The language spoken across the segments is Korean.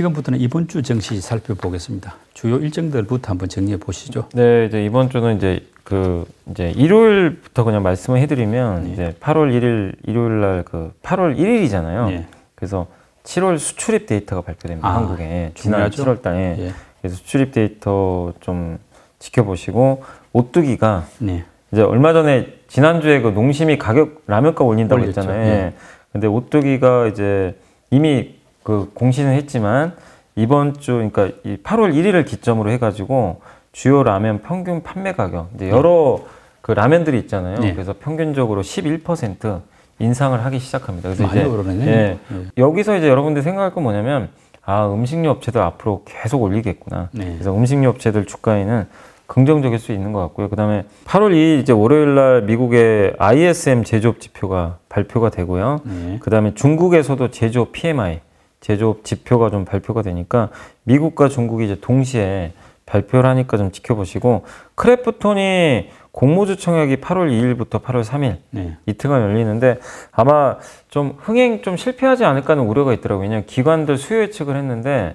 지금부터는 이번 주 정시 살펴보겠습니다. 주요 일정들부터 한번 정리해 보시죠. 네, 이제 이번 주는 이제 그 이제 일요일부터 그냥 말씀을 해드리면 네. 이제 8월 1일 일요일 날그 8월 1일이잖아요. 네. 그래서 7월 수출입 데이터가 발표됩니다. 아, 한국에 지난 7월 달에 예. 그래서 수출입 데이터 좀 지켜보시고 오뚜기가 네. 이제 얼마 전에 지난주에 그 농심이 가격 라면가 올린다고 올렸죠. 했잖아요. 예. 근데 오뚜기가 이제 이미 그 공시는 했지만 이번 주 그러니까 이 8월 1일을 기점으로 해가지고 주요 라면 평균 판매 가격 이제 네. 여러 네. 그 라면들이 있잖아요. 네. 그래서 평균적으로 11% 인상을 하기 시작합니다. 그래서 이제 네 예, 네. 여기서 이제 여러분들 생각할 건 뭐냐면 아 음식료 업체들 앞으로 계속 올리겠구나. 네. 그래서 음식료 업체들 주가에는 긍정적일 수 있는 것 같고요. 그다음에 8월 2일 이제 월요일 날 미국의 ISM 제조업 지표가 발표가 되고요. 네. 그다음에 중국에서도 제조업 PMI 제조업 지표가 좀 발표가 되니까 미국과 중국이 이제 동시에 발표를 하니까 좀 지켜보시고 크래프톤이 공모주 청약이 8월 2일부터 8월 3일 네. 이틀간 열리는데 아마 좀 흥행 좀 실패하지 않을까는 우려가 있더라고요. 왜냐 기관들 수요 예측을 했는데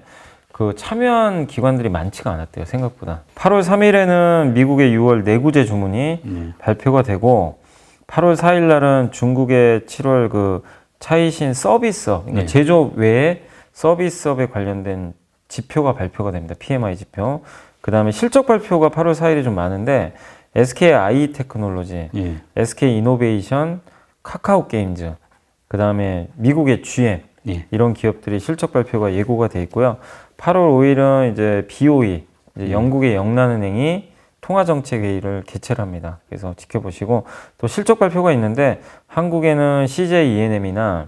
그 참여한 기관들이 많지가 않았대요. 생각보다. 8월 3일에는 미국의 6월 내구재 주문이 네. 발표가 되고 8월 4일 날은 중국의 7월 그 차이신 서비스업, 그러니까 네. 제조업 외에 서비스업에 관련된 지표가 발표가 됩니다. PMI 지표. 그 다음에 실적 발표가 8월 4일에 좀 많은데 SK 아이 테크놀로지, 예. SK 이노베이션, 카카오 게임즈, 그 다음에 미국의 GM 예. 이런 기업들이 실적 발표가 예고가 돼 있고요. 8월 5일은 이제 BOE, 이제 음. 영국의 영란은행이 통화정책회의를 개최를 합니다. 그래서 지켜보시고 또 실적 발표가 있는데 한국에는 CJ E&M이나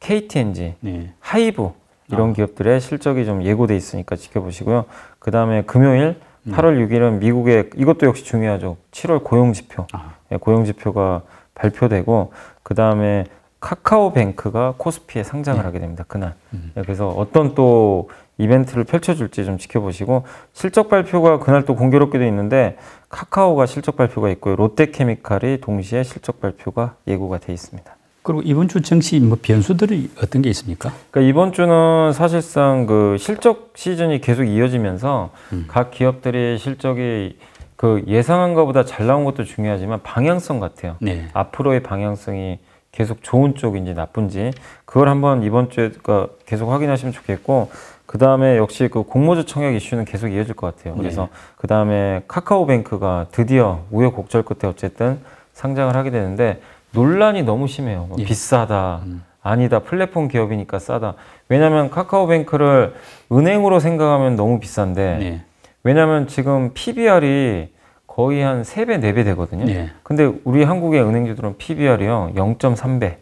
KTNG, 네. 하이브 이런 아. 기업들의 실적이 좀 예고돼 있으니까 지켜보시고요. 그 다음에 금요일 8월 음. 6일은 미국의 이것도 역시 중요하죠. 7월 고용지표, 아. 네, 고용지표가 발표되고 그 다음에 카카오뱅크가 코스피에 상장을 네. 하게 됩니다. 그날. 음. 네, 그래서 어떤 또 이벤트를 펼쳐줄지 좀 지켜보시고 실적 발표가 그날 또 공교롭게 도 있는데 카카오가 실적 발표가 있고요. 롯데케미칼이 동시에 실적 발표가 예고가 돼 있습니다. 그리고 이번 주 정치 뭐 변수들이 어떤 게 있습니까? 그러니까 이번 주는 사실상 그 실적 시즌이 계속 이어지면서 음. 각 기업들의 실적이 그 예상한 것보다 잘 나온 것도 중요하지만 방향성 같아요. 네. 앞으로의 방향성이 계속 좋은 쪽인지 나쁜지 그걸 한번 이번 주에 그 계속 확인하시면 좋겠고 그 다음에 역시 그 공모주 청약 이슈는 계속 이어질 것 같아요. 예. 그래서 네. 그 다음에 카카오뱅크가 드디어 우여곡절 끝에 어쨌든 상장을 하게 되는데 논란이 너무 심해요. 뭐 예. 비싸다, 음. 아니다, 플랫폼 기업이니까 싸다. 왜냐하면 카카오뱅크를 은행으로 생각하면 너무 비싼데 예. 왜냐하면 지금 PBR이 거의 한 세 배 네배 네 되거든요. 예. 근데 우리 한국의 은행주들은 PBR이요. 0.3배.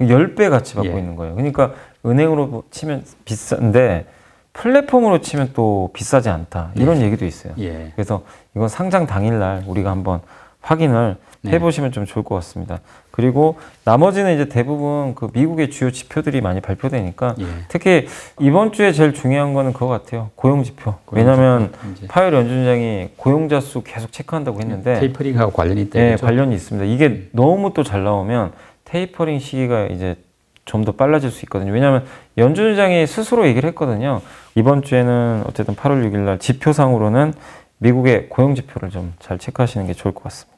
10배 같이 받고 예. 있는 거예요. 그러니까 은행으로 치면 비싼데 플랫폼으로 치면 또 비싸지 않다 이런 예. 얘기도 있어요. 예. 그래서 이건 상장 당일날 우리가 한번 확인을 네. 해보시면 좀 좋을 것 같습니다. 그리고 나머지는 이제 대부분 그 미국의 주요 지표들이 많이 발표되니까 예. 특히 이번 주에 제일 중요한 거는 그거 같아요. 고용 지표. 고용 왜냐하면 지표. 파월 연준장이 고용자 수 계속 체크한다고 했는데 예, 테이퍼링하고 관련이 있다. 네, 관련이 있습니다. 이게 음. 너무 또 잘 나오면 테이퍼링 시기가 이제 좀더 빨라질 수 있거든요. 왜냐하면 연준 의장이 스스로 얘기를 했거든요. 이번 주에는 어쨌든 8월 6일 날 지표상으로는 미국의 고용 지표를 좀 잘 체크하시는 게 좋을 것 같습니다.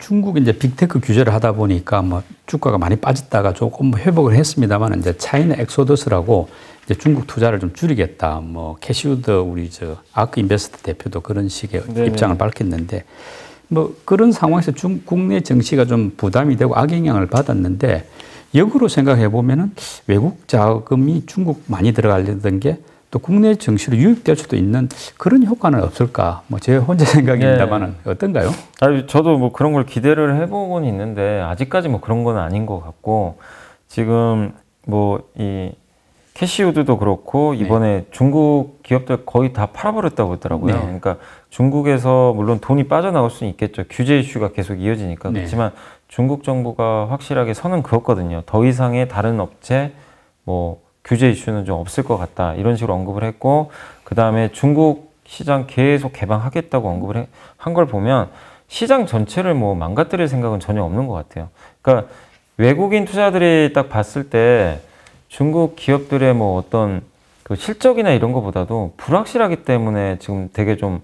중국이 이제 빅테크 규제를 하다 보니까 뭐 주가가 많이 빠졌다가 조금 회복을 했습니다만 이제 차이나 엑소더스라고 이제 중국 투자를 좀 줄이겠다. 뭐 캐시우드 우리 저 아크 인베스트 대표도 그런 식의 네네. 네, 입장을 네. 밝혔는데 뭐 그런 상황에서 중 국내 증시가 좀 부담이 되고 악영향을 받았는데 역으로 생각해 보면은 외국 자금이 중국 많이 들어가려던 게 또 국내 정시로 유입될 수도 있는 그런 효과는 없을까? 뭐 제 혼자 생각입니다만은 네. 어떤가요? 아, 저도 뭐 그런 걸 기대를 해보곤 있는데 아직까지 뭐 그런 건 아닌 것 같고 지금 뭐 이 캐시우드도 그렇고 네. 이번에 네. 중국 기업들 거의 다 팔아버렸다고 했더라고요. 네. 그러니까 중국에서 물론 돈이 빠져나올 수는 있겠죠. 규제 이슈가 계속 이어지니까 네. 그렇지만 중국 정부가 확실하게 선은 그었거든요. 더 이상의 다른 업체 뭐 규제 이슈는 좀 없을 것 같다 이런 식으로 언급을 했고 그 다음에 중국 시장 계속 개방하겠다고 언급을 한 걸 보면 시장 전체를 뭐 망가뜨릴 생각은 전혀 없는 것 같아요. 그러니까 외국인 투자들이 딱 봤을 때 중국 기업들의 뭐 어떤 그 실적이나 이런 것보다도 불확실하기 때문에 지금 되게 좀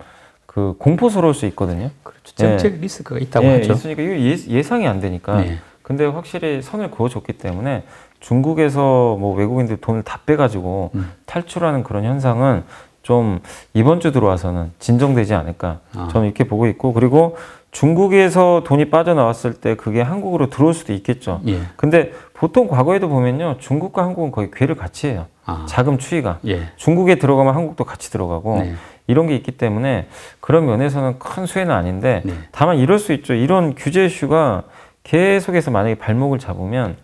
그 공포스러울 수 있거든요. 그렇죠. 정책 예. 리스크가 있다고 예, 하죠. 있으니까 이 예, 상이안 되니까. 네. 근데 확실히 선을 그어줬기 때문에 중국에서 뭐 외국인들 돈을 다 빼가지고 음. 탈출하는 그런 현상은 좀 이번 주 들어와서는 진정되지 않을까 아. 저는 이렇게 보고 있고 그리고 중국에서 돈이 빠져나왔을 때 그게 한국으로 들어올 수도 있겠죠. 예. 근데 보통 과거에도 보면요. 중국과 한국은 거의 괴를 같이 해요. 아. 자금 추이가. 예. 중국에 들어가면 한국도 같이 들어가고 네. 이런 게 있기 때문에 그런 면에서는 큰 수혜는 아닌데 네. 다만 이럴 수 있죠. 이런 규제 이슈가 계속해서 만약에 발목을 잡으면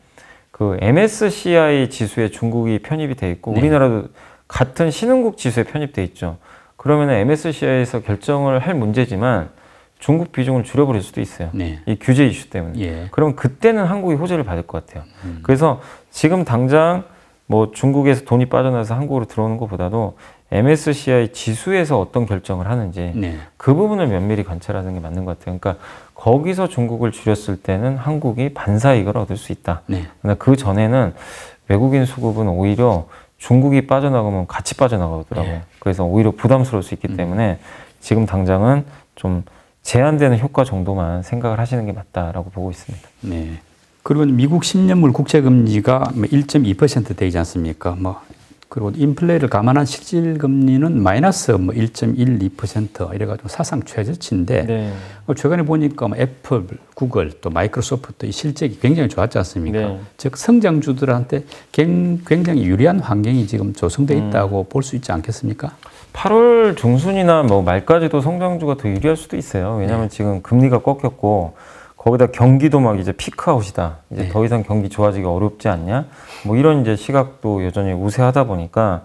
그 MSCI 지수에 중국이 편입이 돼 있고 네. 우리나라도 같은 신흥국 지수에 편입돼 있죠. 그러면 MSCI에서 결정을 할 문제지만 중국 비중을 줄여버릴 수도 있어요. 네. 이 규제 이슈 때문에. 예. 그럼 그때는 한국이 호재를 받을 것 같아요. 음. 그래서 지금 당장 뭐 중국에서 돈이 빠져나서 한국으로 들어오는 것보다도 MSCI 지수에서 어떤 결정을 하는지 네. 그 부분을 면밀히 관찰하는 게 맞는 것 같아요. 그러니까 거기서 중국을 줄였을 때는 한국이 반사 익을 얻을 수 있다. 네. 그 전에는 외국인 수급은 오히려 중국이 빠져나가면 같이 빠져나가더라고요. 네. 그래서 오히려 부담스러울 수 있기 음. 때문에 지금 당장은 좀 제한되는 효과 정도만 생각을 하시는 게 맞다라고 보고 있습니다. 네. 그러면 미국 10년물 국채 금리가 1.2% 뭐 되지 않습니까? 뭐 그리고 인플레이를 감안한 실질 금리는 마이너스 뭐1.12% 이래가지고 사상 최저치인데 네. 뭐 최근에 보니까 뭐 애플, 구글 또 마이크로소프트 이 실적이 굉장히 좋았지 않습니까? 네. 즉 성장주들한테 굉장히 유리한 환경이 지금 조성돼 음. 있다고 음. 볼수 있지 않겠습니까? 8월 중순이나 뭐 말까지도 성장주가 더 유리할 수도 있어요. 왜냐하면 네. 지금 금리가 꺾였고. 거기다 경기도 막 이제 피크아웃이다. 이제 네. 더 이상 경기 좋아지기 어렵지 않냐? 뭐 이런 이제 시각도 여전히 우세하다 보니까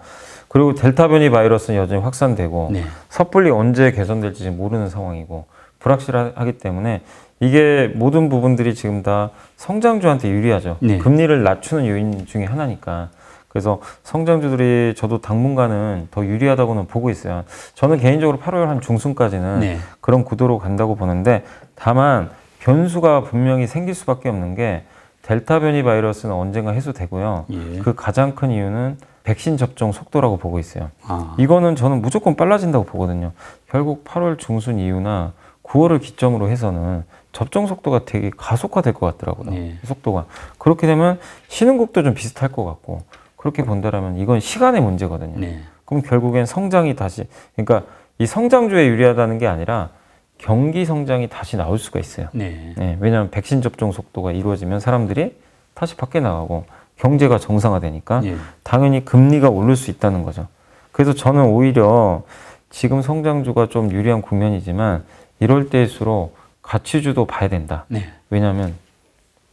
그리고 델타 변이 바이러스는 여전히 확산되고 네. 섣불리 언제 개선될지 모르는 상황이고 불확실하기 때문에 이게 모든 부분들이 지금 다 성장주한테 유리하죠. 네. 금리를 낮추는 요인 중에 하나니까. 그래서 성장주들이 저도 당분간은 더 유리하다고는 보고 있어요. 저는 개인적으로 8월 한 중순까지는 네. 그런 구도로 간다고 보는데 다만 변수가 분명히 생길 수밖에 없는 게 델타 변이 바이러스는 언젠가 해소되고요. 예. 그 가장 큰 이유는 백신 접종 속도라고 보고 있어요. 아. 이거는 저는 무조건 빨라진다고 보거든요. 결국 8월 중순 이후나 9월을 기점으로 해서는 접종 속도가 되게 가속화될 것 같더라고요. 예. 그 속도가 그렇게 되면 신흥국도 좀 비슷할 것 같고 그렇게 본다라면 이건 시간의 문제거든요. 네. 그럼 결국엔 성장이 다시 그러니까 이 성장주에 유리하다는 게 아니라 경기 성장이 다시 나올 수가 있어요. 네. 네, 왜냐하면 백신 접종 속도가 이루어지면 사람들이 다시 밖에 나가고 경제가 정상화되니까 네. 당연히 금리가 오를 수 있다는 거죠. 그래서 저는 오히려 지금 성장주가 좀 유리한 국면이지만 이럴 때일수록 가치주도 봐야 된다. 네. 왜냐하면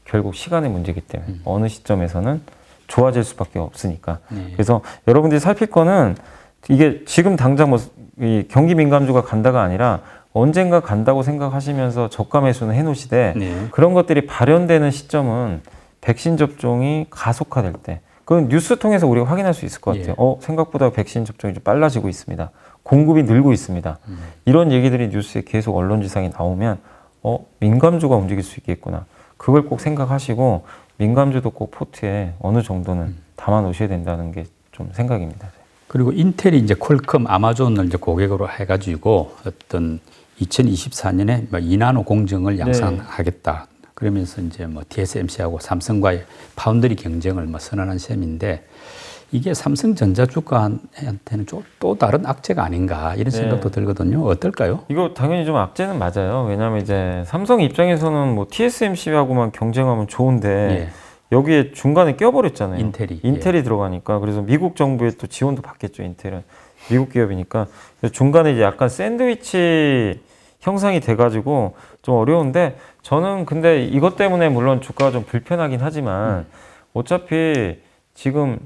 결국 시간의 문제이기 때문에 음. 어느 시점에서는 좋아질 수밖에 없으니까. 네. 그래서 여러분들이 살필 거는 이게 지금 당장 뭐이 경기 민감주가 간다가 아니라 언젠가 간다고 생각하시면서 저가 매수는 해놓으시되 네. 그런 것들이 발현되는 시점은 백신 접종이 가속화될 때 그건 뉴스 통해서 우리가 확인할 수 있을 것 같아요. 예. 어 생각보다 백신 접종이 좀 빨라지고 있습니다. 공급이 늘고 있습니다. 음. 이런 얘기들이 뉴스에 계속 언론지상에 나오면 어 민감주가 움직일 수 있겠구나. 그걸 꼭 생각하시고 민감주도 꼭 포트에 어느 정도는 음. 담아 놓으셔야 된다는 게 좀 생각입니다. 그리고 인텔이 이제 퀄컴, 아마존을 이제 고객으로 해가지고 어떤 2024년에 뭐 2나노 공정을 양산하겠다. 네. 그러면서 이제 뭐 TSMC하고 삼성과의 파운드리 경쟁을 뭐 선언한 셈인데 이게 삼성전자 주가한테는 또 다른 악재가 아닌가 이런 네. 생각도 네. 들거든요. 어떨까요? 이거 당연히 좀 악재는 맞아요. 왜냐하면 이제 삼성 입장에서는 뭐 TSMC하고만 경쟁하면 좋은데 예. 여기에 중간에 껴버렸잖아요. 인텔이 인텔이 예. 들어가니까 그래서 미국 정부의 또 지원도 받겠죠. 인텔은 미국 기업이니까 중간에 이제 약간 샌드위치 형성이 돼가지고 좀 어려운데 저는 근데 이것 때문에 물론 주가가 좀 불편하긴 하지만 음. 어차피 지금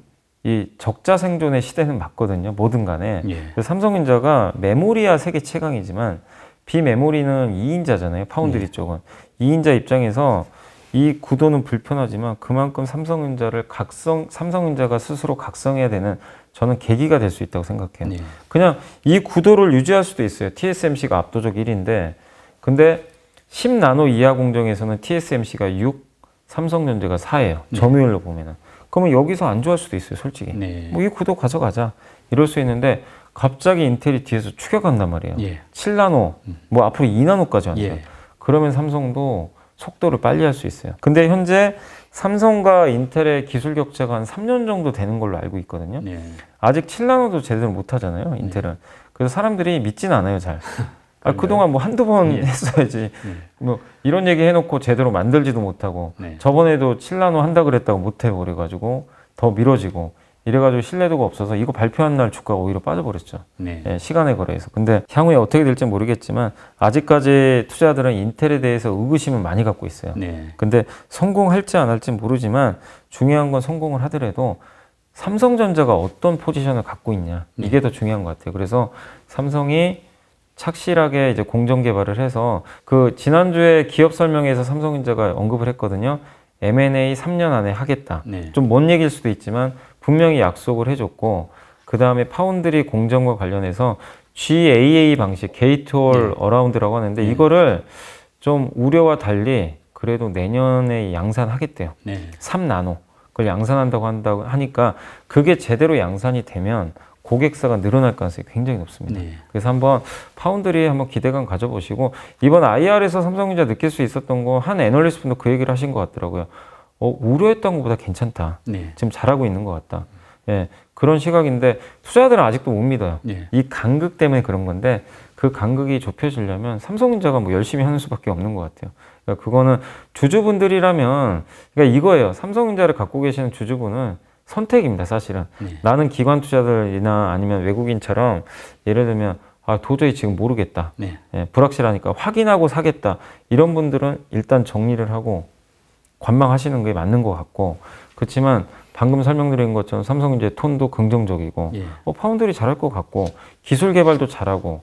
이 적자 생존의 시대는 맞거든요. 뭐든 간에. 예. 삼성전자가 메모리야 세계 최강이지만 비메모리는 2인자잖아요. 파운드리 예. 쪽은. 2인자 입장에서 이 구도는 불편하지만 그만큼 삼성전자를 각성 삼성전자가 스스로 각성해야 되는 저는 계기가 될 수 있다고 생각해요. 네. 그냥 이 구도를 유지할 수도 있어요. TSMC가 압도적 1인데 근데 10나노 이하 공정에서는 TSMC가 6, 삼성전자가 4예요. 점유율로 보면은. 그러면 여기서 안 좋아할 수도 있어요, 솔직히. 네. 뭐이 구도 가져가자. 이럴 수 있는데 갑자기 인텔이 뒤에서 추격한단 말이에요. 예. 7나노, 음. 뭐 앞으로 2나노까지 한다. 예. 그러면 삼성도 속도를 빨리 할 수 있어요. 근데 현재 삼성과 인텔의 기술 격차가 한 3년 정도 되는 걸로 알고 있거든요. 네. 아직 7나노도 제대로 못 하잖아요, 네. 인텔은. 네. 그래서 사람들이 믿진 않아요, 잘. 아, 네. 그동안 뭐 한두 번 예. 했어야지. 예. 뭐 이런 얘기 해놓고 제대로 만들지도 못하고 네. 저번에도 7나노 한다 그랬다고 못해버려가지고 더 미뤄지고 이래가지고 신뢰도가 없어서 이거 발표한 날 주가가 오히려 빠져버렸죠. 네. 예, 시간에 거래해서. 근데 향후에 어떻게 될지 모르겠지만 아직까지 투자들은 인텔에 대해서 의구심을 많이 갖고 있어요. 네. 근데 성공할지 안 할지 모르지만 중요한 건 성공을 하더라도 삼성전자가 어떤 포지션을 갖고 있냐 네. 이게 네. 더 중요한 것 같아요. 그래서 삼성이 착실하게 이제 공정 개발을 해서 그 지난주에 기업 설명회에서 삼성전자가 언급을 했거든요. M&A 3년 안에 하겠다. 네. 좀먼 얘기일 수도 있지만 분명히 약속을 해줬고 그 다음에 파운드리 공정과 관련해서 GAA 방식, 게이트홀 네. 어라운드라고 하는데 네. 이거를 좀 우려와 달리 그래도 내년에 양산하겠대요. 네. 3나노. 그걸 양산한다고 한다고 하니까 그게 제대로 양산이 되면 고객사가 늘어날 가능성이 굉장히 높습니다. 네. 그래서 한번 파운드리에 한번 기대감 가져보시고 이번 IR에서 삼성전자 느낄 수 있었던 거 한 애널리스트분도 그 얘기를 하신 것 같더라고요. 어, 우려했던 것보다 괜찮다. 네. 지금 잘하고 있는 것 같다. 예, 그런 시각인데 투자들은 아직도 못 믿어요. 예. 이 간극 때문에 그런 건데 그 간극이 좁혀지려면 삼성전자가 뭐 열심히 하는 수밖에 없는 것 같아요. 그러니까 그거는 주주분들이라면 그러니까 이거예요. 삼성전자를 갖고 계시는 주주분은 선택입니다. 사실은 예. 나는 기관 투자들이나 아니면 외국인처럼 예를 들면 아 도저히 지금 모르겠다. 네. 예, 불확실하니까 확인하고 사겠다. 이런 분들은 일단 정리를 하고 관망하시는 게 맞는 것 같고 그렇지만 방금 설명드린 것처럼 삼성 이제 톤도 긍정적이고 예. 뭐 파운드리 잘할 것 같고 기술 개발도 잘하고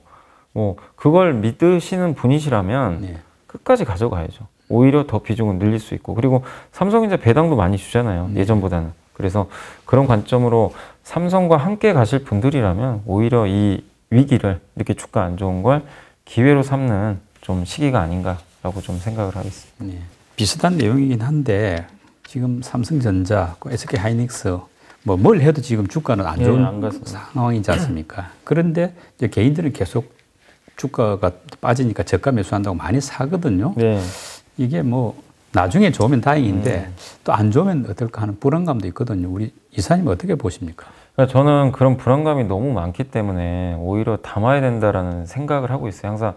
뭐 그걸 믿으시는 분이시라면 예. 끝까지 가져가야죠. 오히려 더 비중은 늘릴 수 있고 그리고 삼성전자 배당도 많이 주잖아요. 음. 예전보다는 그래서 그런 관점으로 삼성과 함께 가실 분들이라면 오히려 이 위기를 이렇게 주가 안 좋은 걸 기회로 삼는 좀 시기가 아닌가라고 좀 생각을 하겠습니다 예. 비슷한 내용이긴 한데 지금 삼성전자, SK 그 하이닉스 뭐 뭘 해도 지금 주가는 안 예, 좋은 예, 안 상황이지 않습니까? 그런데 이제 개인들은 계속 주가가 빠지니까 저가 매수한다고 많이 사거든요. 예. 이게 뭐 나중에 좋으면 다행인데 음. 네. 또안 좋으면 어떨까 하는 불안감도 있거든요. 우리 이사님 어떻게 보십니까? 그러니까 저는 그런 불안감이 너무 많기 때문에 오히려 담아야 된다라는 생각을 하고 있어요. 항상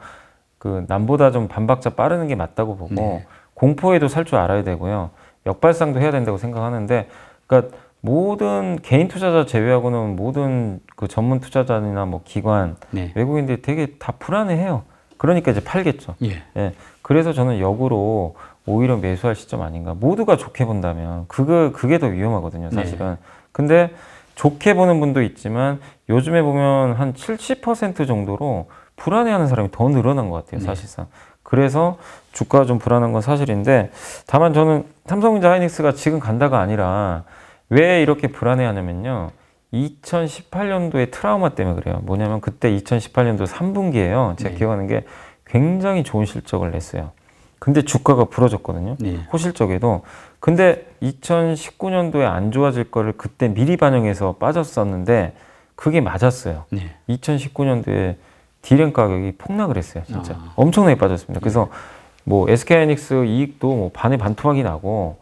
그 남보다 좀 반박자 빠르는 게 맞다고 보고 네. 공포에도 살 줄 알아야 되고요. 역발상도 해야 된다고 생각하는데 그러니까 모든 개인 투자자 제외하고는 모든 그 전문 투자자나 뭐 기관 네. 외국인들이 되게 다 불안해해요. 그러니까 이제 팔겠죠. 예. 예. 그래서 저는 역으로 오히려 매수할 시점 아닌가. 모두가 좋게 본다면 그거 그게 더 위험하거든요, 네. 사실은. 네. 근데 좋게 보는 분도 있지만 요즘에 보면 한 70% 정도로 불안해하는 사람이 더 늘어난 것 같아요, 네. 사실상. 네. 그래서 주가가 좀 불안한 건 사실인데 다만 저는 삼성전자 하이닉스가 지금 간다가 아니라 왜 이렇게 불안해하냐면요. 2018년도의 트라우마 때문에 그래요. 뭐냐면 그때 2018년도 3분기에요. 제가 네. 기억하는 게 굉장히 좋은 실적을 냈어요. 근데 주가가 부러졌거든요. 네. 호실적에도. 근데 2019년도에 안 좋아질 거를 그때 미리 반영해서 빠졌었는데 그게 맞았어요. 네. 2019년도에 디램 가격이 폭락을 했어요. 진짜 아. 엄청나게 빠졌습니다. 그래서 예. 뭐 SK 하이닉스 이익도 뭐 반에 반토막이 나고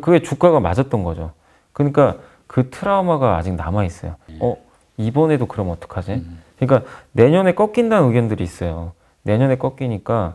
그게 주가가 맞았던 거죠. 그러니까 그 트라우마가 아직 남아 있어요. 예. 어 이번에도 그럼 어떡하지? 음. 그러니까 내년에 꺾인다는 의견들이 있어요. 내년에 꺾이니까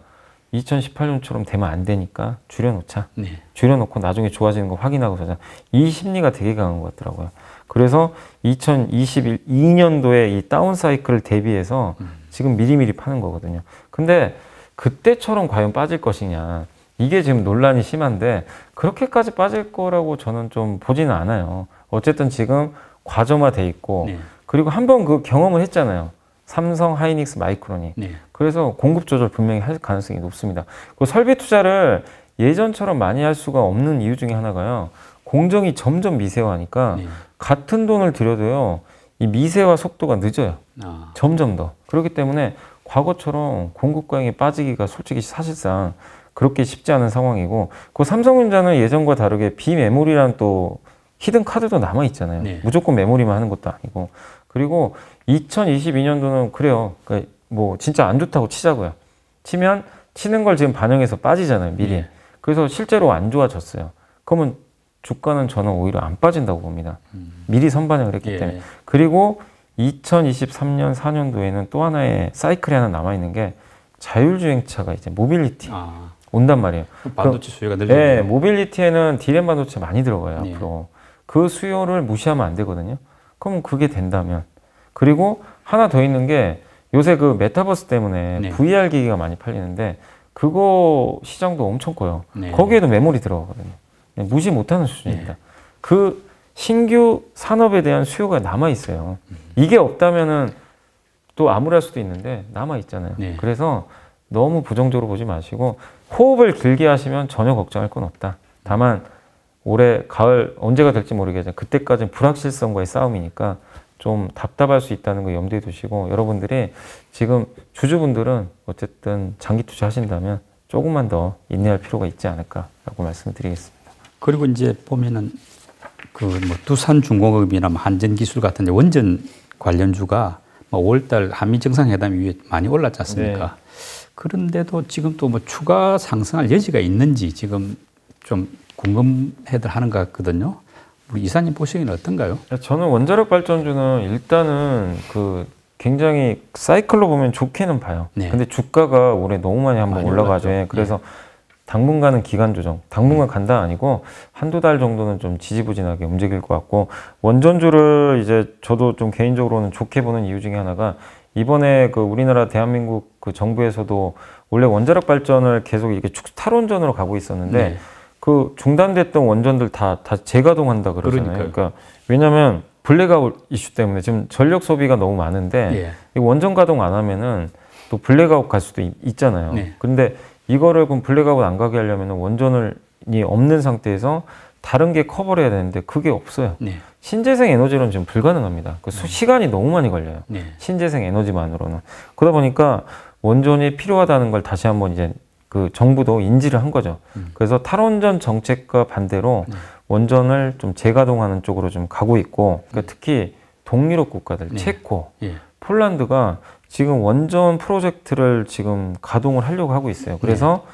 2018년처럼 되면 안 되니까 줄여놓자. 네. 줄여놓고 나중에 좋아지는 거 확인하고 자자. 이 심리가 되게 강한 것 같더라고요. 그래서 2022년도에 이 다운 사이클을 대비해서 음. 지금 미리미리 파는 거거든요. 근데 그때처럼 과연 빠질 것이냐. 이게 지금 논란이 심한데 그렇게까지 빠질 거라고 저는 좀 보지는 않아요. 어쨌든 지금 과점화돼 있고 네. 그리고 한번 그 경험을 했잖아요. 삼성, 하이닉스, 마이크론이. 네. 그래서 공급 조절 분명히 할 가능성이 높습니다. 그 설비 투자를 예전처럼 많이 할 수가 없는 이유 중에 하나가요. 공정이 점점 미세화하니까 네. 같은 돈을 들여도요. 이 미세화 속도가 늦어요. 아. 점점 더. 그렇기 때문에 과거처럼 공급과잉에 빠지기가 솔직히 사실상 그렇게 쉽지 않은 상황이고 그 삼성전자는 예전과 다르게 비메모리라는 또 히든 카드도 남아 있잖아요. 네. 무조건 메모리만 하는 것도 아니고 그리고 2022년도는 그래요. 그러니까 뭐 진짜 안 좋다고 치자고요. 치면 치는 걸 지금 반영해서 빠지잖아요. 미리. 네. 그래서 실제로 안 좋아졌어요. 그러면 주가는 저는 오히려 안 빠진다고 봅니다. 음. 미리 선반영을 했기 예. 때문에. 그리고 2023년 4년도에는 또 하나의 사이클이 하나 남아 있는 게 자율주행차가 이제 모빌리티 아. 온단 말이에요. 그 반도체 수요가 늘죠. 네, 모빌리티에는 디램 반도체 많이 들어가요 네. 앞으로. 그 수요를 무시하면 안 되거든요. 그럼 그게 된다면 그리고 하나 더 있는 게 요새 그 메타버스 때문에 네. VR 기기가 많이 팔리는데 그거 시장도 엄청 커요. 네. 거기에도 메모리 들어가거든요. 예, 무시 못하는 수준입니다. 네. 그 신규 산업에 대한 수요가 남아 있어요. 음. 이게 없다면은 또 암울할 수도 있는데 남아 있잖아요. 네. 그래서 너무 부정적으로 보지 마시고 호흡을 길게 하시면 전혀 걱정할 건 없다. 다만 올해 가을 언제가 될지 모르겠지만 그때까지는 불확실성과의 싸움이니까 좀 답답할 수 있다는 거 염두에 두시고 여러분들이 지금 주주분들은 어쨌든 장기 투자하신다면 조금만 더 인내할 필요가 있지 않을까라고 말씀드리겠습니다. 그리고 이제 보면은 그뭐 두산 중공업이나 뭐 한전 기술 같은 데 원전 관련주가 뭐 5월달 한미 정상회담 이후에 많이 올랐지 않습니까? 네. 그런데도 지금 또 뭐 추가 상승할 여지가 있는지 지금 좀 궁금해들 하는 것 같거든요. 우리 이사님 보시기는 어떤가요? 네, 저는 원자력 발전주는 일단은 그 굉장히 사이클로 보면 좋기는 봐요. 네. 근데 주가가 올해 너무 많이 한번 올라가죠. 예, 그래서 네. 당분간은 기간 조정, 당분간 네. 간다 아니고 한두 달 정도는 좀 지지부진하게 움직일 것 같고 원전주를 이제 저도 좀 개인적으로는 좋게 보는 이유 중에 하나가 이번에 그 우리나라 대한민국 그 정부에서도 원래 원자력 발전을 계속 이렇게 축 탈원전으로 가고 있었는데 네. 그 중단됐던 원전들 다 다 재가동한다 그러잖아요. 그러니까요. 그러니까 왜냐하면 블랙아웃 이슈 때문에 지금 전력 소비가 너무 많은데 예. 원전 가동 안 하면은 또 블랙아웃 갈 수도 있, 잖아요 네. 그런데 이거를 그럼 블랙아웃 안 가게 하려면 원전이 없는 상태에서 다른 게 커버를 해야 되는데 그게 없어요. 네. 신재생 에너지로는 지금 불가능합니다. 그 수, 네. 시간이 너무 많이 걸려요. 네. 신재생 에너지만으로는. 그러다 보니까 원전이 필요하다는 걸 다시 한번 이제 그 정부도 인지를 한 거죠. 음. 그래서 탈원전 정책과 반대로 네. 원전을 좀 재가동하는 쪽으로 좀 가고 있고, 그러니까 네. 특히 동유럽 국가들, 네. 체코, 예. 폴란드가 지금 원전 프로젝트를 지금 가동을 하려고 하고 있어요. 그래서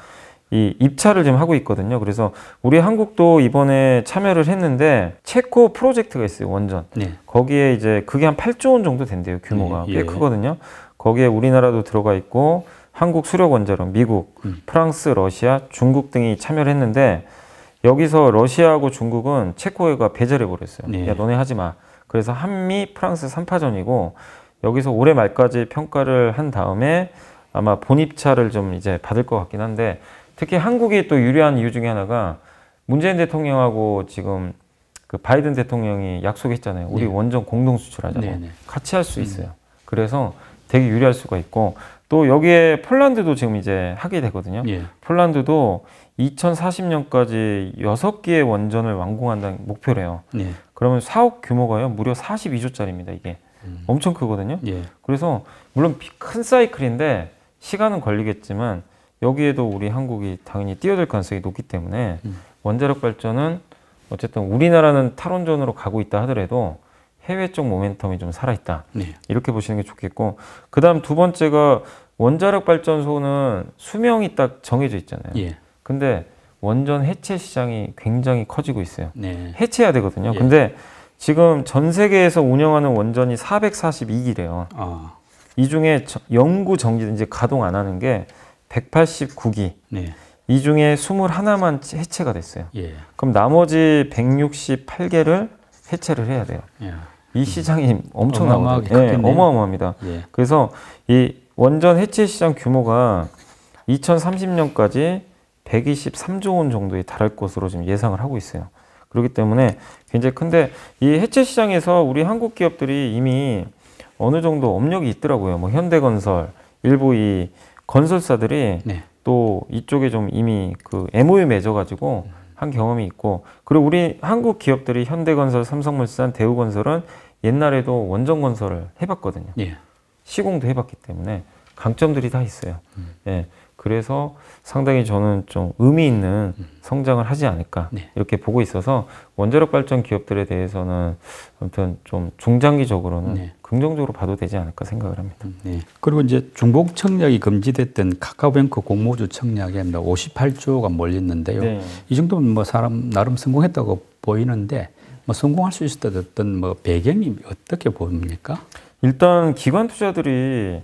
이 입찰을 지금 하고 있거든요. 그래서 우리 한국도 이번에 참여를 했는데 체코 프로젝트가 있어요. 원전. 네. 거기에 이제 그게 한 8조 원 정도 된대요. 규모가 네, 예. 크거든요. 거기에 우리나라도 들어가 있고 한국 수력 원자력, 미국, 음. 프랑스, 러시아, 중국 등이 참여를 했는데 여기서 러시아하고 중국은 체코가 배제를 버렸어요. 네. 야 너네 하지 마. 그래서 한미 프랑스 3파전이고 여기서 올해 말까지 평가를 한 다음에 아마 본입찰을 좀 이제 받을 것 같긴 한데 특히 한국이 또 유리한 이유 중에 하나가 문재인 대통령하고 지금 그 바이든 대통령이 약속했잖아요. 우리 네. 원전 공동 수출하자고 네, 네. 같이 할수 음. 있어요. 그래서 되게 유리할 수가 있고 또 여기에 폴란드도 지금 이제 하게 되거든요. 예. 폴란드도 2040년까지 6개의 원전을 완공한다는 목표래요. 네. 그러면 사업 규모가요 무려 42조짜리입니다. 이게 음. 엄청 크거든요. 예. 그래서 물론 큰 사이클인데 시간은 걸리겠지만 여기에도 우리 한국이 당연히 뛰어들 가능성이 높기 때문에 음. 원자력 발전은 어쨌든 우리나라는 탈원전으로 가고 있다 하더라도 해외 쪽 모멘텀이 좀 살아있다. 네. 이렇게 보시는 게 좋겠고 그 다음 두 번째가 원자력 발전소는 수명이 딱 정해져 있잖아요. 예. 근데 원전 해체 시장이 굉장히 커지고 있어요. 네. 해체해야 되거든요. 예. 근데 지금 전 세계에서 운영하는 원전이 442기래요. 아. 이 중에 영구 정지 이제 가동 안 하는 게 189기. 네. 이 중에 21만 해체가 됐어요. 예. 그럼 나머지 168개를 해체를 해야 돼요. 예. 이 음. 시장이 엄청나게 예, 네, 어마어마합니다. 예. 그래서 이 원전 해체 시장 규모가 2030년까지 123조 원 정도에 달할 것으로 지금 예상을 하고 있어요. 그렇기 때문에 굉장히 큰데 이 해체 시장에서 우리 한국 기업들이 이미 어느 정도 업력이 있더라고요. 뭐 현대건설, 일부 이 건설사들이 네. 또 이쪽에 좀 이미 그 MOU 맺어가지고 한 경험이 있고 그리고 우리 한국 기업들이 현대건설, 삼성물산, 대우건설은 옛날에도 원정건설을 해봤거든요. 예. 시공도 해봤기 때문에 강점들이 다 있어요. 음. 예. 그래서 상당히 저는 좀 의미 있는 음. 성장을 하지 않을까 네. 이렇게 보고 있어서 원자력 발전 기업들에 대해서는 아무튼 좀 중장기적으로는 네. 긍정적으로 봐도 되지 않을까 생각을 합니다. 음, 네. 그리고 이제 중복 청약이 금지됐던 카카오뱅크 공모주 청약에 58조가 몰렸는데요. 네. 이 정도면 뭐 사람 나름 성공했다고 보이는데 뭐 성공할 수 있었던 뭐 배경이 어떻게 보입니까? 일단 기관 투자들이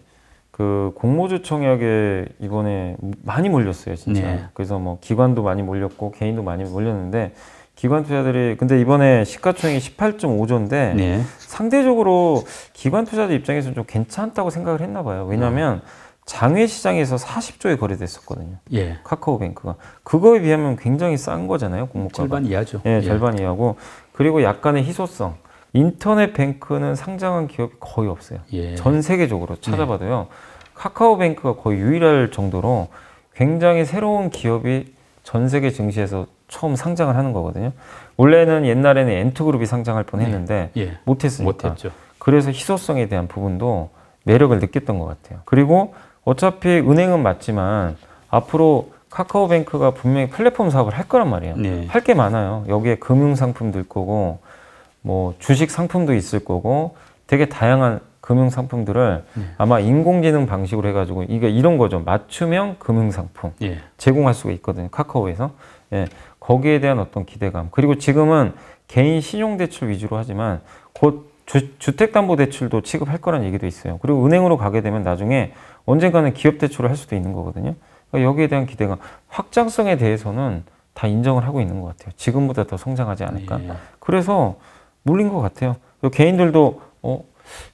그 공모주 청약에 이번에 많이 몰렸어요, 진짜. 네. 그래서 뭐 기관도 많이 몰렸고 개인도 많이 몰렸는데 기관 투자들이 근데 이번에 시가총액이 18.5조인데 네. 상대적으로 기관 투자자 입장에서는 좀 괜찮다고 생각을 했나 봐요. 왜냐하면 장외 시장에서 40조에 거래됐었거든요. 예. 카카오뱅크가 그거에 비하면 굉장히 싼 거잖아요, 공모가. 절반 이하죠. 예, 절반 예. 이하고 그리고 약간의 희소성. 인터넷 뱅크는 상장한 기업이 거의 없어요. 예. 전 세계적으로 찾아봐도요. 네. 카카오뱅크가 거의 유일할 정도로 굉장히 새로운 기업이 전 세계 증시에서 처음 상장을 하는 거거든요. 원래는 옛날에는 엔트그룹이 상장할 뻔했는데 네. 예. 예. 못했으니까. 못했죠. 그래서 희소성에 대한 부분도 매력을 느꼈던 것 같아요. 그리고 어차피 은행은 맞지만 앞으로 카카오뱅크가 분명히 플랫폼 사업을 할 거란 말이에요. 네. 할게 많아요. 여기에 금융 상품도 있고 뭐 주식 상품도 있을 거고 되게 다양한 금융 상품들을 네. 아마 인공지능 방식으로 해가지고 이게 이런 거죠 맞춤형 금융 상품 예. 제공할 수가 있거든요 카카오에서 예. 거기에 대한 어떤 기대감 그리고 지금은 개인 신용대출 위주로 하지만 곧 주, 택담보대출도 취급할 거란 얘기도 있어요 그리고 은행으로 가게 되면 나중에 언젠가는 기업대출을 할 수도 있는 거거든요 그러니까 여기에 대한 기대감 확장성에 대해서는 다 인정을 하고 있는 것 같아요 지금보다 더 성장하지 않을까 예. 그래서 몰린것 같아요. 그 개인들도 어,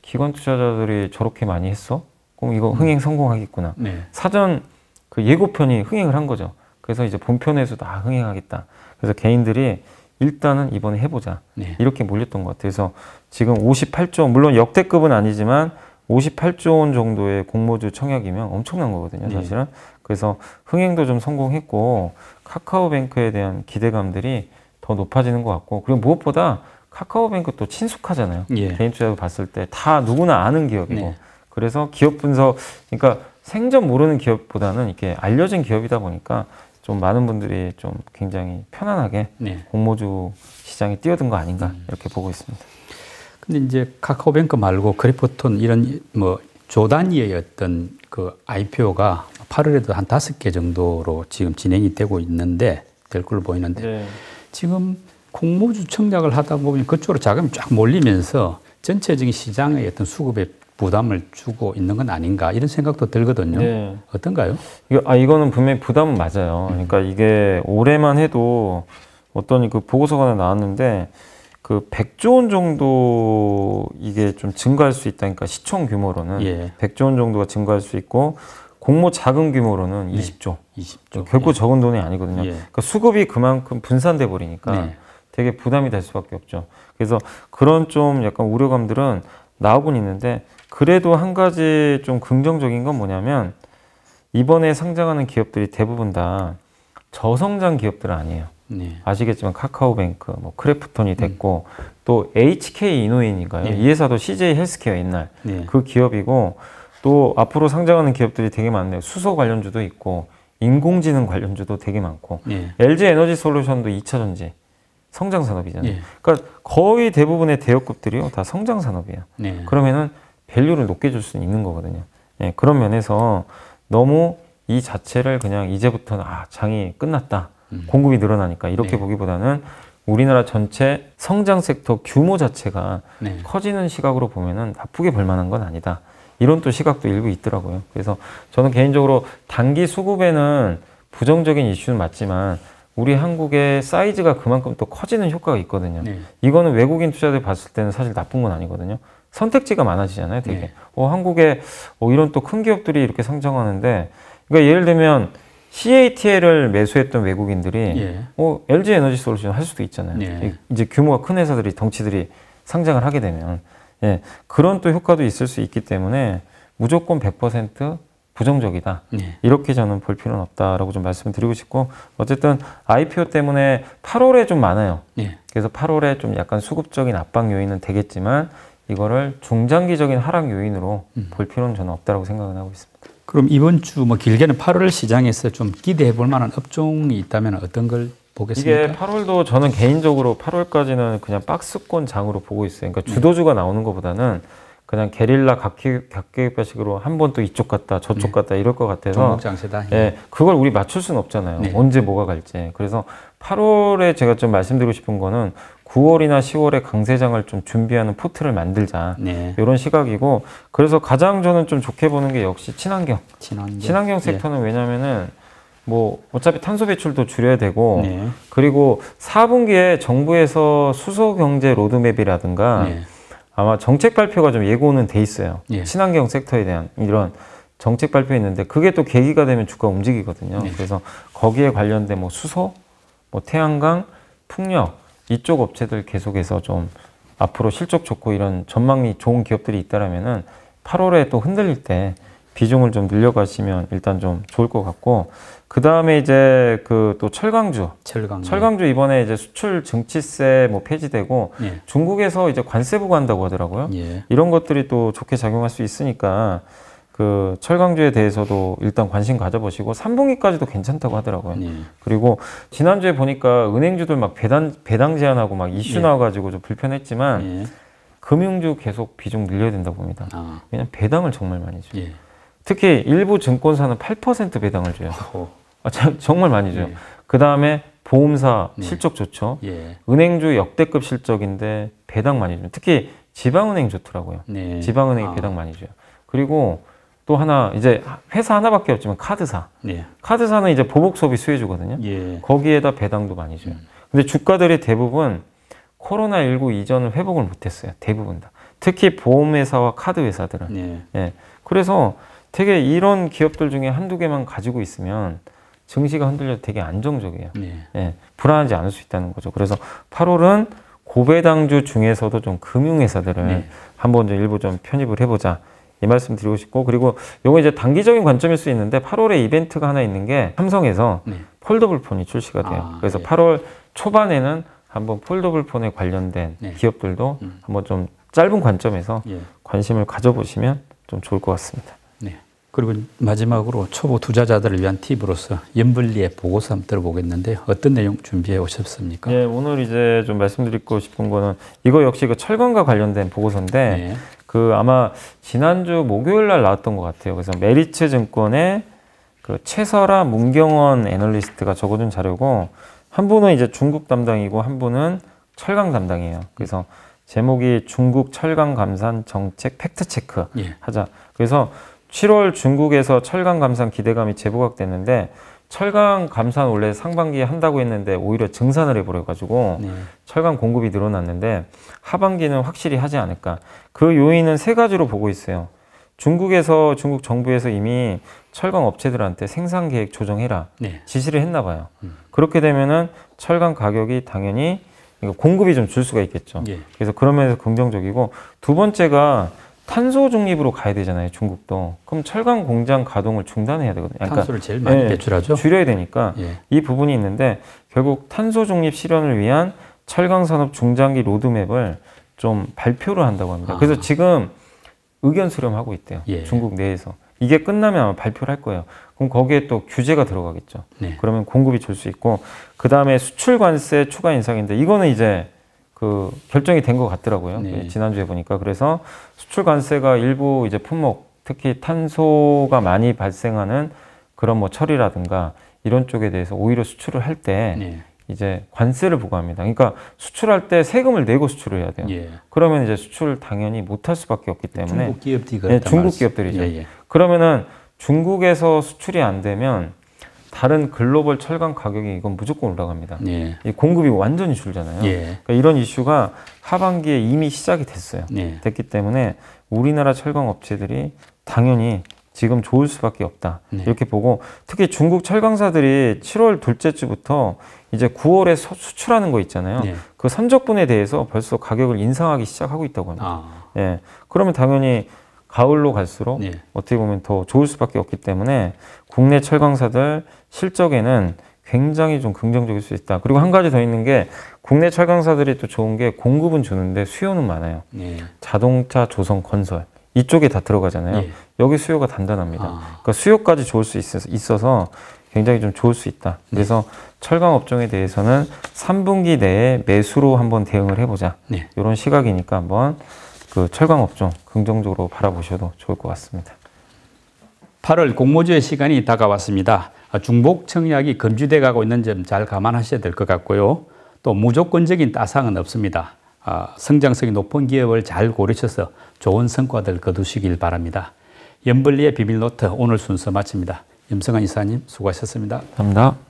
기관 투자자들이 저렇게 많이 했어? 그럼 이거 음. 흥행 성공하겠구나. 네. 사전 그 예고편이 흥행을 한 거죠. 그래서 이제 본편에서도 아 흥행하겠다. 그래서 개인들이 일단은 이번에 해보자. 네. 이렇게 몰렸던 것 같아요. 그래서 지금 58조 물론 역대급은 아니지만 58조 원 정도의 공모주 청약이면 엄청난 거거든요. 네. 사실은. 네. 그래서 흥행도 좀 성공했고 카카오뱅크에 대한 기대감들이 더 높아지는 것 같고 그리고 무엇보다 카카오뱅크 또 친숙하잖아요. 예. 개인 투자로 봤을 때 다 누구나 아는 기업이고 네. 그래서 기업 분석 그러니까 생전 모르는 기업보다는 이렇게 알려진 기업이다 보니까 좀 많은 분들이 좀 굉장히 편안하게 네. 공모주 시장에 뛰어든 거 아닌가 음. 이렇게 보고 있습니다. 근데 이제 카카오뱅크 말고 그래프톤 이런 뭐 조단위의 어떤 그 IPO가 8월에도 한 다섯 개 정도로 지금 진행이 되고 있는데 될 걸로 보이는데 네. 지금 공모주 청약을 하다 보면 그쪽으로 자금이 쫙 몰리면서 전체적인 시장의 어떤 수급에 부담을 주고 있는 건 아닌가 이런 생각도 들거든요. 네. 어떤가요? 이거, 아 이거는 분명히 부담은 맞아요. 음. 그러니까 이게 올해만 해도 어떤 그 보고서가 나왔는데 그 100조 원 정도 이게 좀 증가할 수 있다니까 시청 규모로는 예. 100조 원 정도가 증가할 수 있고 공모 자금 규모로는 네. 20조. 20조. 결코 예. 적은 돈이 아니거든요. 예. 그러니까 수급이 그만큼 분산돼 버리니까 네. 되게 부담이 될 수밖에 없죠. 그래서 그런 좀 약간 우려감들은 나오곤 있는데 그래도 한 가지 좀 긍정적인 건 뭐냐면 이번에 상장하는 기업들이 대부분 다 저성장 기업들 아니에요. 네. 아시겠지만 카카오뱅크, 뭐 크래프톤이 음. 됐고 음. 또 HK 이노인인가요? 네. 이 회사도 CJ 헬스케어 옛날 네. 그 기업이고 또 앞으로 상장하는 기업들이 되게 많네요. 수소 관련주도 있고 인공지능 관련주도 되게 많고 LG 네. 에너지 솔루션도 2차전지 성장 산업이잖아요. 예. 그러니까 거의 대부분의 대역급들이다 성장 산업이에 네. 그러면은 밸류를 높게 줄 수는 있는 거거든요. 예, 그런 면에서 너무 이 자체를 그냥 이제부터는 아 장이 끝났다 음. 공급이 늘어나니까 이렇게 네. 보기보다는 우리나라 전체 성장 섹터 규모 자체가 네. 커지는 시각으로 보면은 나쁘게 볼 만한 건 아니다. 이런 또 시각도 일부 있더라고요. 그래서 저는 개인적으로 단기 수급에는 부정적인 이슈는 맞지만 우리 한국의 사이즈가 그만큼 또 커지는 효과가 있거든요. 네. 이거는 외국인 투자들 봤을 때는 사실 나쁜 건 아니거든요. 선택지가 많아지잖아요, 되게. 네. 어, 한국에 어, 이런 또 큰 기업들이 이렇게 성장하는데, 그러니까 예를 들면 CATL을 매수했던 외국인들이 예. 어, LG 에너지 솔루션 할 수도 있잖아요. 예. 이제 규모가 큰 회사들이 덩치들이 상장을 하게 되면 예, 그런 또 효과도 있을 수 있기 때문에 무조건 100% 부정적이다. 네. 이렇게 저는 볼 필요는 없다라고 좀 말씀을 드리고 싶고 어쨌든 IPO 때문에 8월에 좀 많아요. 네. 그래서 8월에 좀 약간 수급적인 압박 요인은 되겠지만 이거를 중장기적인 하락 요인으로 음. 볼 필요는 저는 없다라고 생각은 하고 있습니다. 그럼 이번 주 뭐 길게는 8월 시장에서 좀 기대해 볼 만한 업종이 있다면 어떤 걸 보겠습니까? 이게 8월도 저는 개인적으로 8월까지는 그냥 박스권 장으로 보고 있어요. 그러니까 네. 주도주가 나오는 것보다는 그냥 게릴라 각기, 격계배식으로 한 번 또 이쪽 갔다 저쪽 네. 갔다 이럴 것 같아서 정국장세다. 예. 예, 그걸 우리 맞출 수는 없잖아요. 네. 언제 뭐가 갈지. 그래서 8월에 제가 좀 말씀드리고 싶은 거는 9월이나 10월에 강세장을 좀 준비하는 포트를 만들자. 네. 이런 시각이고 그래서 가장 저는 좀 좋게 보는 게 역시 친환경. 친환경, 친환경 네. 섹터는 왜냐면은 뭐 어차피 탄소 배출도 줄여야 되고 네. 그리고 4분기에 정부에서 수소 경제 로드맵이라든가 아마 정책 발표가 좀 예고는 돼 있어요. 예. 친환경 섹터에 대한 이런 정책 발표 있는데 그게 또 계기가 되면 주가 움직이거든요. 예. 그래서 거기에 관련된 뭐 수소, 뭐 태양광, 풍력 이쪽 업체들 계속해서 좀 앞으로 실적 좋고 이런 전망이 좋은 기업들이 있다라면은 8월에 또 흔들릴 때 비중을 좀 늘려가시면 일단 좀 좋을 것 같고 그 다음에 이제 그 또 철강주 철강주 철강주 이번에 이제 수출 증치세 뭐 폐지되고 예. 중국에서 이제 관세 부과한다고 하더라고요. 예. 이런 것들이 또 좋게 작용할 수 있으니까 그 철강주에 대해서도 일단 관심 가져보시고 3분기까지도 괜찮다고 하더라고요. 예. 그리고 지난주에 보니까 은행주들 막 배당 배당 제한하고 막 이슈 예. 나와가지고 좀 불편했지만 예. 금융주 계속 비중 늘려야 된다고 봅니다. 아. 왜냐면 배당을 정말 많이 줘요. 예. 특히 일부 증권사는 8% 배당을 줘요. 어. 아, 정말 많이 줘요. 예. 그 다음에 보험사 네. 실적 좋죠. 예. 은행주 역대급 실적인데 배당 많이 줘요. 특히 지방은행 좋더라고요. 네. 지방은행이 아. 배당 많이 줘요. 그리고 또 하나 이제 회사 하나밖에 없지만 카드사. 예. 카드사는 이제 보복 소비 수혜주거든요. 예. 거기에다 배당도 많이 줘요. 음. 근데 주가들이 대부분 코로나 19 이전을 회복을 못했어요. 대부분 다. 특히 보험회사와 카드 회사들은. 예. 네. 예. 그래서 되게 이런 기업들 중에 한두 개만 가지고 있으면 증시가 흔들려도 되게 안정적이에요. 네. 예, 불안하지 않을 수 있다는 거죠. 그래서 8월은 고배당주 중에서도 좀 금융회사들을 네. 한번 좀 일부 좀 편입을 해보자. 이 말씀 드리고 싶고 그리고 요거 이제 단기적인 관점일 수 있는데 8월에 이벤트가 하나 있는 게 삼성에서 네. 폴더블 폰이 출시가 돼요. 아, 그래서 네. 예. 8월 초반에는 한번 폴더블 폰에 관련된 네. 기업들도 음. 한번 좀 짧은 관점에서 예. 관심을 가져보시면 좀 좋을 것 같습니다. 그리고 마지막으로 초보 투자자들을 위한 팁으로서 연불리의 보고서 한번 들어보겠는데 어떤 내용 준비해 오셨습니까? 예, 오늘 이제 좀 말씀드리고 싶은 거는 이거 역시 그 철강과 관련된 보고서인데 예. 그 아마 지난주 목요일 날 나왔던 것 같아요. 그래서 메리츠 증권의 그 최설아 문경원 애널리스트가 적어준 자료고 한 분은 이제 중국 담당이고 한 분은 철강 담당이에요. 그래서 제목이 중국 철강 감산 정책 팩트 체크 예. 하자. 그래서 7월 중국에서 철강 감산 기대감이 재부각됐는데 철강 감산 원래 상반기에 한다고 했는데 오히려 증산을 해버려가지고 네. 철강 공급이 늘어났는데 하반기는 확실히 하지 않을까. 그 요인은 세 가지로 보고 있어요. 중국에서 중국 정부에서 이미 철강 업체들한테 생산 계획 조정해라 네. 지시를 했나 봐요. 음. 그렇게 되면은 철강 가격이 당연히 공급이 좀 줄 수가 있겠죠. 예. 그래서 그런 면에서 긍정적이고 두 번째가 탄소 중립으로 가야 되잖아요, 중국도. 그럼 철강 공장 가동을 중단해야 되거든요. 그러니까, 탄소를 제일 많이 예, 배출하죠. 줄여야 되니까 예. 이 부분이 있는데 결국 탄소 중립 실현을 위한 철강 산업 중장기 로드맵을 좀 발표를 한다고 합니다. 아. 그래서 지금 의견 수렴하고 있대요. 예. 중국 내에서. 이게 끝나면 아마 발표를 할 거예요. 그럼 거기에 또 규제가 들어가겠죠. 네. 그러면 공급이 줄 수 있고 그 다음에 수출 관세 추가 인상인데 이거는 이제 그 결정이 된 것 같더라고요. 네. 지난주에 보니까 그래서 수출 관세가 일부 이제 품목 특히 탄소가 많이 발생하는 그런 뭐 철이라든가 이런 쪽에 대해서 오히려 수출을 할때 네. 이제 관세를 부과합니다. 그러니까 수출할 때 세금을 내고 수출을 해야 돼요. 예. 그러면 이제 수출을 당연히 못 할 수밖에 없기 네, 때문에 중국 기업들이 네, 중국 기업들이죠. 예예. 예. 그러면은 중국에서 수출이 안 되면 다른 글로벌 철강 가격이 이건 무조건 올라갑니다. 예. 공급이 완전히 줄잖아요. 예. 그러니까 이런 이슈가 하반기에 이미 시작이 됐어요. 예. 됐기 때문에 우리나라 철강 업체들이 당연히 지금 좋을 수밖에 없다. 네. 이렇게 보고 특히 중국 철강사들이 7월 둘째 주부터 이제 9월에 수출하는 거 있잖아요. 네. 그 선적분에 대해서 벌써 가격을 인상하기 시작하고 있다고 합니다. 아. 예. 그러면 당연히 가을로 갈수록 네. 어떻게 보면 더 좋을 수밖에 없기 때문에 국내 철강사들 실적에는 굉장히 좀 긍정적일 수 있다. 그리고 한 가지 더 있는 게 국내 철강사들이 또 좋은 게 공급은 주는데 수요는 많아요. 네. 자동차 조성 건설 이쪽에 다 들어가잖아요. 네. 여기 수요가 단단합니다. 아. 그러니까 수요까지 좋을 수 있어서 굉장히 좀 좋을 수 있다. 네. 그래서 네. 철강 업종에 대해서는 3분기 내에 매수로 한번 대응을 해보자. 네. 이런 시각이니까 한번 그 철강 업종 긍정적으로 바라보셔도 좋을 것 같습니다. 8월 공모주의 시간이 다가왔습니다. 중복 청약이 금지돼 가고 있는 점 잘 감안하셔야 될 것 같고요. 또 무조건적인 따상은 없습니다. 아, 성장성이 높은 기업을 잘 고르셔서 좋은 성과들 거두시길 바랍니다. 염블리의 비밀노트 오늘 순서 마칩니다. 염성환 이사님 수고하셨습니다. 감사합니다.